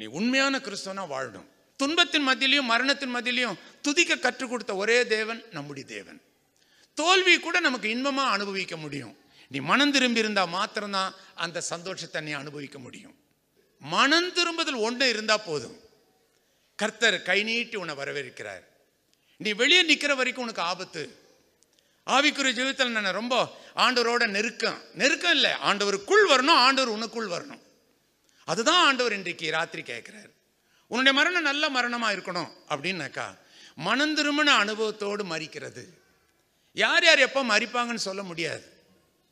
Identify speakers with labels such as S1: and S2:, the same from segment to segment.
S1: நீ உண்மையான கிறிஸ்தவனா வாழணும் துன்பத்தின் மத்தியிலையும் மரணத்தின் மத்தியிலையும் துதிக்க கற்றுக் கொடுத்த ஒரே தேவன் நம்முடைய தேவன் தோல்வி கூட நமக்கு இன்பமாக அனுபவிக்க முடியும் நீ மனம் திரும்பி இருந்தால் மாத்திரம்தான் அந்த சந்தோஷத்தை நீ அனுபவிக்க முடியும் மனம் திரும்புதல் ஒன்று இருந்தால் போதும் கர்த்தர் கை நீட்டி உன்னை வரவேற்கிறார் நீ வெளியே நிற்கிற வரைக்கும் உனக்கு ஆபத்து ஆவிக்குரிய ஜீவித்தல் நான் ரொம்ப ஆண்டவரோட நெருக்கம் நெருக்கம் இல்லை ஆண்டவருக்குள் வரணும் ஆண்டவர் உனக்குள் வரணும் அதுதான் ஆண்டவர் இன்றைக்கு ராத்திரி கேட்குறார் உன்னுடைய மரணம் நல்ல மரணமாக இருக்கணும் அப்படின்னாக்கா மனம் அனுபவத்தோடு மறிக்கிறது யார் யார் எப்போ மறிப்பாங்கன்னு சொல்ல முடியாது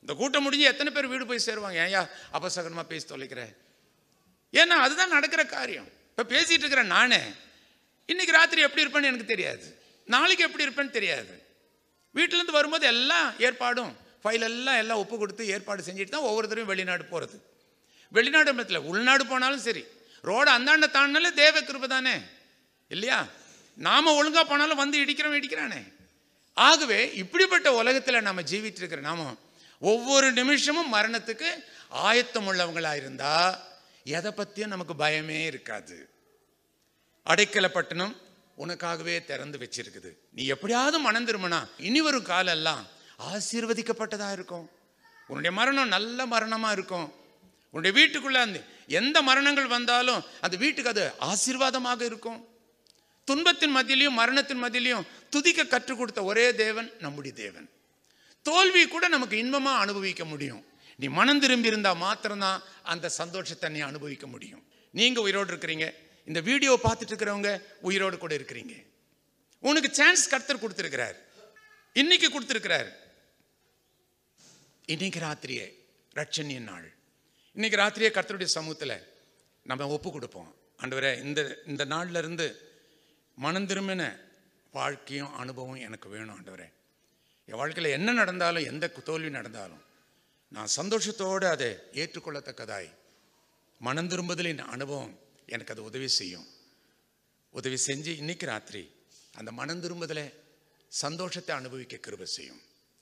S1: இந்த கூட்டம் முடிஞ்சு எத்தனை பேர் வீடு போய் சேருவாங்க ஏயா அபசகரமாக பேசி தொலைக்கிற ஏன்னா அதுதான் நடக்கிற காரியம் இப்போ பேசிகிட்டு இருக்கிறேன் நானே இன்றைக்கி ராத்திரி எப்படி இருப்பேன்னு எனக்கு தெரியாது நாளைக்கு எப்படி இருப்பேன்னு தெரியாது வீட்டிலேருந்து வரும்போது எல்லாம் ஏற்பாடும் ஃபைல் எல்லாம் எல்லாம் ஒப்பு கொடுத்து ஏற்பாடு செஞ்சுட்டு தான் ஒவ்வொருத்தரும் வெளிநாடு போகிறது வெளிநாடு மத்தியில் உள்நாடு போனாலும் சரி ரோடு அந்தாண்ட தாண்டினாலே தேவ கிருப தானே இல்லையா நாம் ஒழுங்காக போனாலும் வந்து இடிக்கிறோம் இடிக்கிறானே ஆகவே இப்படிப்பட்ட உலகத்தில் நம்ம இருக்கிற நாம ஒவ்வொரு நிமிஷமும் மரணத்துக்கு ஆயத்தம் உள்ளவங்களாக இருந்தால் எதை பற்றியும் நமக்கு பயமே இருக்காது அடைக்கலப்பட்டினம் உனக்காகவே திறந்து வச்சிருக்குது நீ எப்படியாவது மனம் திரும்பினா இனி வரும் காலெல்லாம் ஆசீர்வதிக்கப்பட்டதாக இருக்கும் உன்னுடைய மரணம் நல்ல மரணமாக இருக்கும் உன்னுடைய வீட்டுக்குள்ளே அந்த எந்த மரணங்கள் வந்தாலும் அந்த வீட்டுக்கு அது ஆசீர்வாதமாக இருக்கும் துன்பத்தின் மத்தியிலையும் மரணத்தின் மத்தியிலையும் துதிக்க கற்றுக் கொடுத்த ஒரே தேவன் நம்முடைய தேவன் தோல்வி கூட நமக்கு இன்பமாக அனுபவிக்க முடியும் நீ மனம் திரும்பி இருந்தால் மாத்திரம்தான் அந்த சந்தோஷத்தை நீ அனுபவிக்க முடியும் நீங்கள் உயிரோடு இருக்கிறீங்க இந்த வீடியோ பார்த்துட்டு இருக்கிறவங்க உயிரோடு கூட இருக்கிறீங்க உனக்கு சான்ஸ் கர்த்தர் கொடுத்துருக்கிறார் இன்னைக்கு கொடுத்துருக்கிறார் இன்னைக்கு ராத்திரியே ரட்சணிய நாள் இன்றைக்கி ராத்திரியே கர்த்தருடைய சமூகத்தில் நம்ம ஒப்பு கொடுப்போம் ஆண்டவரே இந்த இந்த நாள்லேருந்து மனம் திரும்பின வாழ்க்கையும் அனுபவம் எனக்கு வேணும் ஆண்டவரே என் வாழ்க்கையில் என்ன நடந்தாலும் எந்த தோல்வி நடந்தாலும் நான் சந்தோஷத்தோடு அதை ஏற்றுக்கொள்ளத்தக்கதாய் மனம் திரும்பதில் என் அனுபவம் எனக்கு அது உதவி செய்யும் உதவி செஞ்சு இன்னைக்கு ராத்திரி அந்த மனம் திரும்பதில் சந்தோஷத்தை அனுபவிக்க கிருப செய்யும்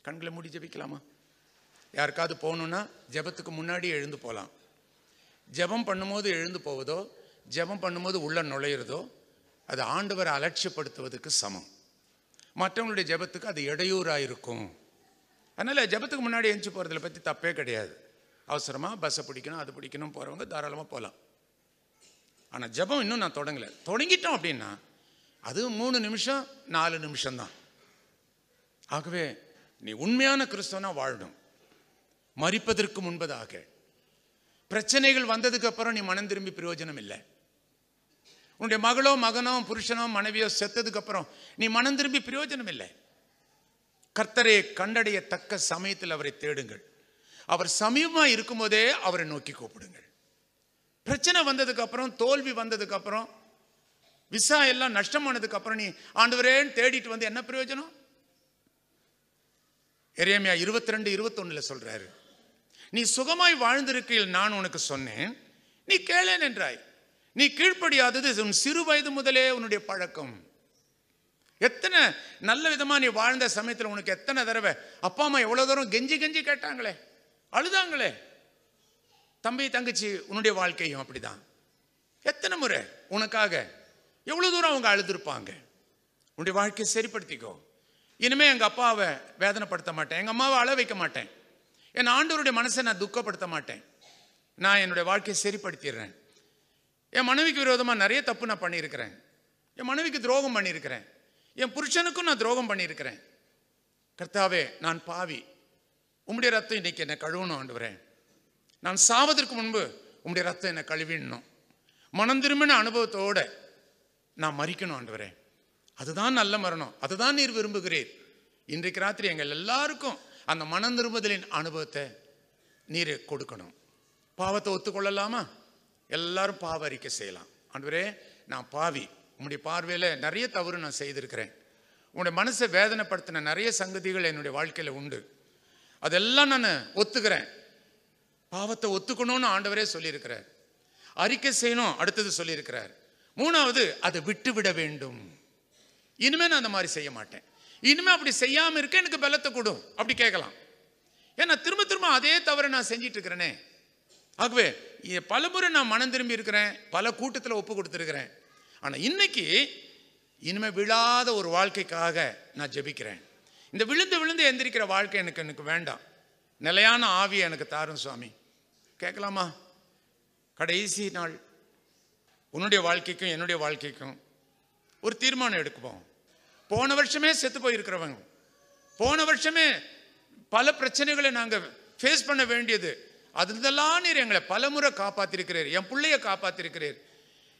S1: கண்களை மூடி ஜபிக்கலாமா யாருக்காவது போகணுன்னா ஜபத்துக்கு முன்னாடி எழுந்து போகலாம் ஜபம் பண்ணும்போது எழுந்து போவதோ ஜபம் பண்ணும்போது உள்ள நுழையிறதோ அது ஆண்டவரை அலட்சியப்படுத்துவதற்கு சமம் மற்றவங்களுடைய ஜபத்துக்கு அது இடையூறாக இருக்கும் அதனால் ஜபத்துக்கு முன்னாடி எழுந்து போகிறதுல பற்றி தப்பே கிடையாது அவசரமாக பஸ்ஸை பிடிக்கணும் அது பிடிக்கணும் போகிறவங்க தாராளமாக போகலாம் ஆனால் ஜபம் இன்னும் நான் தொடங்கலை தொடங்கிட்டோம் அப்படின்னா அது மூணு நிமிஷம் நாலு நிமிஷம்தான் ஆகவே நீ உண்மையான கிறிஸ்தவனாக வாழணும் மறிப்பதற்கு முன்பதாக பிரச்சனைகள் வந்ததுக்கு அப்புறம் நீ மனம் திரும்பி பிரயோஜனம் இல்லை உன்னுடைய மகளோ மகனோ புருஷனோ மனைவியோ செத்ததுக்கு அப்புறம் நீ மனம் திரும்பி பிரயோஜனம் இல்லை கண்டடைய தக்க சமயத்தில் அவரை தேடுங்கள் அவர் சமீபமாக இருக்கும்போதே அவரை நோக்கி கூப்பிடுங்கள் பிரச்சனை வந்ததுக்கு அப்புறம் தோல்வி வந்ததுக்கு அப்புறம் விசா எல்லாம் நஷ்டமானதுக்கு அப்புறம் நீ ஆண்டவரேன்னு தேடிட்டு வந்து என்ன பிரயோஜனம் எரேமியா இருபத்தி ரெண்டு இருபத்தொன்னுல சொல்றாரு நீ சுகமாய் வாழ்ந்திருக்கையில் நான் உனக்கு சொன்னேன் நீ கேளேன் என்றாய் நீ கீழ்ப்படியாதது உன் சிறு வயது முதலே உன்னுடைய பழக்கம் எத்தனை நல்ல விதமாக நீ வாழ்ந்த சமயத்தில் உனக்கு எத்தனை தடவை அப்பா அம்மா எவ்வளோ தூரம் கெஞ்சி கெஞ்சி கேட்டாங்களே அழுதாங்களே தம்பி தங்கச்சி உன்னுடைய வாழ்க்கையும் அப்படிதான் எத்தனை முறை உனக்காக எவ்வளோ தூரம் அவங்க அழுதுருப்பாங்க உன்னுடைய வாழ்க்கையை சரிப்படுத்திக்கோ இனிமேல் எங்கள் அப்பாவை வேதனைப்படுத்த மாட்டேன் எங்கள் அம்மாவை அழ வைக்க மாட்டேன் என் ஆண்டவருடைய மனசை நான் துக்கப்படுத்த மாட்டேன் நான் என்னுடைய வாழ்க்கையை சரிப்படுத்திடுறேன் என் மனைவிக்கு விரோதமாக நிறைய தப்பு நான் பண்ணியிருக்கிறேன் என் மனைவிக்கு துரோகம் பண்ணியிருக்கிறேன் என் புருஷனுக்கும் நான் துரோகம் பண்ணியிருக்கிறேன் கர்த்தாவே நான் பாவி உம்முடைய ரத்தம் இன்னைக்கு என்னை கழுவணும் ஆண்டுவரேன் நான் சாவதற்கு முன்பு உம்முடைய ரத்தம் என்னை கழுவிடணும் மனம் திரும்பின அனுபவத்தோடு நான் மறிக்கணும் ஆண்டுவரேன் அதுதான் நல்ல மரணம் அதுதான் நீர் விரும்புகிறீர் இன்றைக்கு ராத்திரி எங்கள் எல்லாருக்கும் அந்த மன நிருபதலின் அனுபவத்தை நீர் கொடுக்கணும் பாவத்தை ஒத்துக்கொள்ளலாமா எல்லாரும் பாவ அறிக்கை செய்யலாம் அன்பரே நான் பாவி உங்களுடைய பார்வையில் நிறைய தவறு நான் செய்திருக்கிறேன் உன்னுடைய மனசை வேதனைப்படுத்தின நிறைய சங்கதிகள் என்னுடைய வாழ்க்கையில் உண்டு அதெல்லாம் நான் ஒத்துக்கிறேன் பாவத்தை ஒத்துக்கணும்னு ஆண்டவரே சொல்லியிருக்கிறார் அறிக்கை செய்யணும் அடுத்தது சொல்லியிருக்கிறார் மூணாவது அதை விட்டு விட வேண்டும் இனிமேல் நான் அந்த மாதிரி செய்ய மாட்டேன் இனிமேல் அப்படி செய்யாமல் இருக்க எனக்கு பலத்தை கொடும் அப்படி கேட்கலாம் ஏன்னா திரும்ப திரும்ப அதே தவிர நான் செஞ்சிட்டு இருக்கிறேனே ஆகவே பல முறை நான் மனம் திரும்பி இருக்கிறேன் பல கூட்டத்தில் ஒப்பு கொடுத்துருக்கிறேன் ஆனால் இன்னைக்கு இனிமேல் விழாத ஒரு வாழ்க்கைக்காக நான் ஜெபிக்கிறேன் இந்த விழுந்து விழுந்து எந்திரிக்கிற வாழ்க்கை எனக்கு எனக்கு வேண்டாம் நிலையான ஆவியை எனக்கு தாரும் சுவாமி கேட்கலாமா கடைசி நாள் உன்னுடைய வாழ்க்கைக்கும் என்னுடைய வாழ்க்கைக்கும் ஒரு தீர்மானம் எடுக்குவோம் போன வருஷமே செத்து போயிருக்கிறவங்க போன வருஷமே பல பிரச்சனைகளை நாங்கள் ஃபேஸ் பண்ண வேண்டியது அதுதெல்லாம் நீர் எங்களை பலமுறை காப்பாற்றிருக்கிறீர் என் பிள்ளைய காப்பாத்திருக்கிறீர்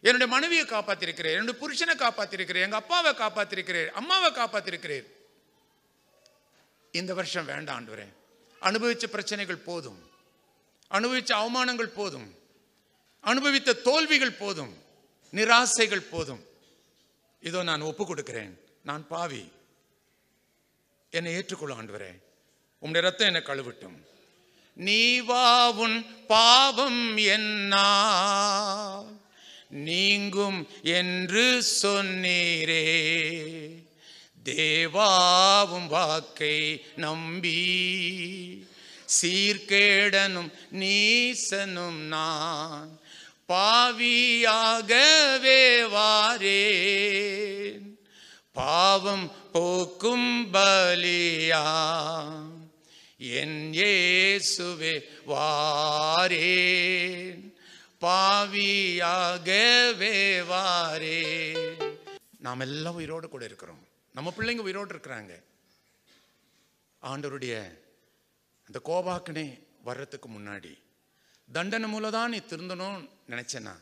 S1: என்னுடைய மனைவியை காப்பாத்திருக்கிறீர் என்னுடைய புருஷனை காப்பாத்திருக்கிறீர் எங்கள் அப்பாவை காப்பாத்திருக்கிறீர் அம்மாவை காப்பாற்றிருக்கிறீர் இந்த வருஷம் வேண்டாம் ஆண்டு அனுபவித்த பிரச்சனைகள் போதும் அனுபவித்த அவமானங்கள் போதும் அனுபவித்த தோல்விகள் போதும் நிராசைகள் போதும் இதோ நான் ஒப்பு கொடுக்கிறேன் நான் பாவி என்னை ஏற்றுக்கொள்ள ஆண்டவரே உம்முடைய ரத்தம் என்னை கழுவிட்டும் நீவாவுன் பாவம் என்ன நீங்கும் என்று சொன்னீரே தேவாவும் வாக்கை நம்பி சீர்கேடனும் நீசனும் நான் பாவியாகவே வாரேன் பாவம் போக்கும் பலியா என் ஏசுவே வாரேன் பாவியாகவே வாரே நாம் எல்லாம் உயிரோடு கூட இருக்கிறோம் நம்ம பிள்ளைங்க உயிரோடு இருக்கிறாங்க ஆண்டவருடைய அந்த கோபாக்கனே வர்றதுக்கு முன்னாடி தண்டனை மூலம் தான் நீ திருந்தணும்னு நினச்சேன்னா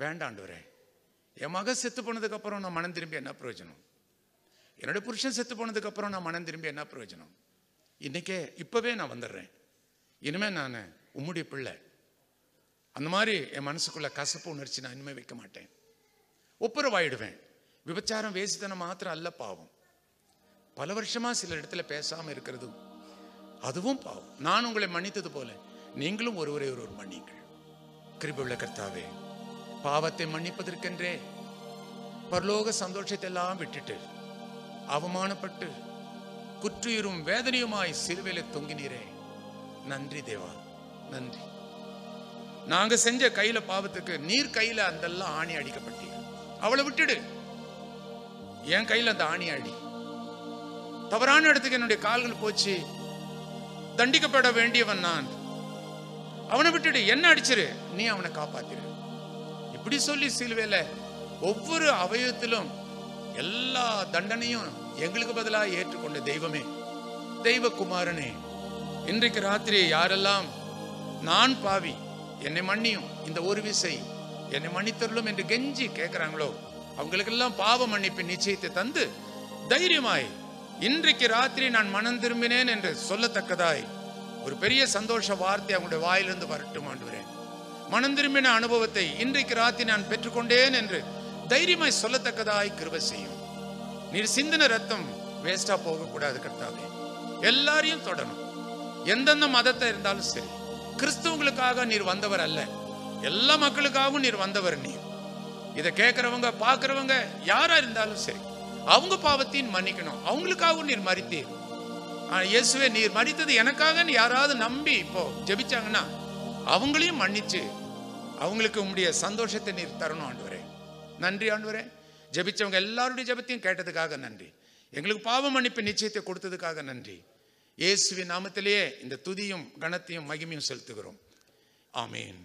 S1: வரேன் என் மக செத்து போனதுக்கப்புறம் நான் மனம் திரும்பி என்ன பிரயோஜனம் என்னுடைய புருஷன் செத்து போனதுக்கப்புறம் நான் மனம் திரும்பி என்ன பிரயோஜனம் இன்னைக்கே இப்போவே நான் வந்துடுறேன் இனிமே நான் உம்முடைய பிள்ளை அந்த மாதிரி என் மனசுக்குள்ள கசப்பு உணர்ச்சி நான் இனிமேல் வைக்க மாட்டேன் ஒப்புரவாயிடுவேன் விபச்சாரம் வேசித்தனம் மாத்திரம் அல்ல பாவம் பல வருஷமா சில இடத்துல பேசாமல் இருக்கிறதும் அதுவும் பாவம் நான் உங்களை மன்னித்தது போல நீங்களும் ஒருவரை ஒருவர் மன்னிங்கள் கிருபி உள்ள கர்த்தாவே மன்னிப்பதற்கென்றே മണ്ണിപ്പതിർക്കെൻ്റെ சந்தோஷத்தை எல்லாம் விட்டுட்டு அவமானப்பட்டு കുറ്റുയിരും வேதனையுமாய் சிறுவையில தொங்கினீரே நன்றி தேவா நன்றி நாங்க செஞ்ச கையில பாவத்துக்கு நீர் கையில அந்த ஆணி அடிக்கப்பட்டீங்க அவளை விட்டுடு என் கையில அந்த ஆணி அடி தவறான இடத்துக்கு என்னுடைய கால்கள் போச்சு தண்டிக்கப்பட வேண்டியவன் நான் அவனை விட்டுடு என்ன அடிச்சிரு நீ அவனை காப்பாத்திரு அப்படி சொல்லி சிலுவையில் ஒவ்வொரு அவயத்திலும் எல்லா தண்டனையும் எங்களுக்கு பதிலாக ஏற்றுக்கொண்ட தெய்வமே தெய்வகுமாரனே இன்றைக்கு ராத்திரி யாரெல்லாம் நான் பாவி என்னை மன்னியும் இந்த ஒரு விசை என்னை மன்னித்தருளும் என்று கெஞ்சி கேட்கிறாங்களோ அவங்களுக்கெல்லாம் பாவ மன்னிப்பு நிச்சயத்தை தந்து தைரியமாய் இன்றைக்கு ராத்திரி நான் மனம் திரும்பினேன் என்று சொல்லத்தக்கதாய் ஒரு பெரிய சந்தோஷ வார்த்தை அவங்களுடைய வாயிலிருந்து வரட்டும் ஆண்டுகிறேன் மனம் திரும்பின அனுபவத்தை இன்றைக்கு ராத்தி நான் பெற்றுக்கொண்டேன் என்று தைரியமாய் சொல்லத்தக்கதாய் கிருப செய்யும் நீர் சிந்தன ரத்தம் வேஸ்டா போகக்கூடாது கர்த்தாவே எல்லாரையும் தொடரும் எந்தெந்த மதத்தை இருந்தாலும் சரி கிறிஸ்துவங்களுக்காக நீர் வந்தவர் அல்ல எல்லா மக்களுக்காகவும் நீர் வந்தவர் நீர் இதை கேட்கறவங்க பார்க்கறவங்க யாரா இருந்தாலும் சரி அவங்க பாவத்தையும் மன்னிக்கணும் அவங்களுக்காகவும் நீர் மறித்தீர் இயேசுவே நீர் மறித்தது எனக்காக யாராவது நம்பி இப்போ ஜெபிச்சாங்கன்னா அவங்களையும் மன்னிச்சு அவங்களுக்கு உங்களுடைய சந்தோஷத்தை நீர் தரணும் ஆண்டு நன்றி ஆண்டு ஜபிச்சவங்க எல்லாருடைய ஜபத்தையும் கேட்டதுக்காக நன்றி எங்களுக்கு பாவ மன்னிப்பு நிச்சயத்தை கொடுத்ததுக்காக நன்றி இயேசுவின் நாமத்திலேயே இந்த துதியும் கணத்தையும் மகிமையும் செலுத்துகிறோம் ஆமீன்